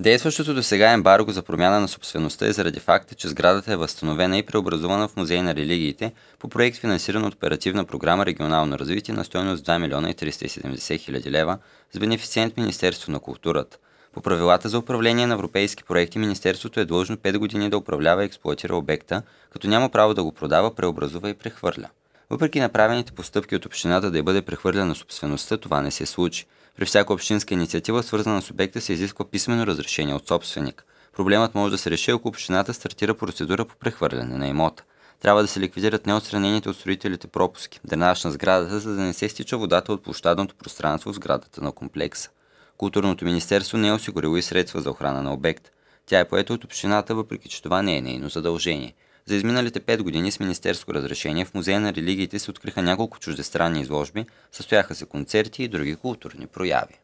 Действащото до сега ембарго за промяна на собствеността е заради факта, че сградата е възстановена и преобразувана в музей на религиите по проект финансиран от оперативна програма Регионално развитие на стоеност 2 милиона и 370 хиляди лева с бенефициент Министерство на културата. По правилата за управление на европейски проекти Министерството е длъжно 5 години да управлява и експлуатира обекта, като няма право да го продава, преобразува и прехвърля. Въпреки направените постъпки от общината да й бъде прехвърлена собствеността, това не се случи – при всяка общинска инициатива, свързана с обекта, се изисква писмено разрешение от собственик. Проблемът може да се реши, ако общината стартира процедура по прехвърляне на имота. Трябва да се ликвидират неотстранените от строителите пропуски, дренаж на сградата, за да не се стича водата от площадното пространство в сградата на комплекса. Културното министерство не е осигурило и средства за охрана на обект. Тя е поета от общината, въпреки че това не е нейно задължение – за изминалите 5 години с министерско разрешение в Музея на религиите се откриха няколко чуждестранни изложби, състояха се концерти и други културни прояви.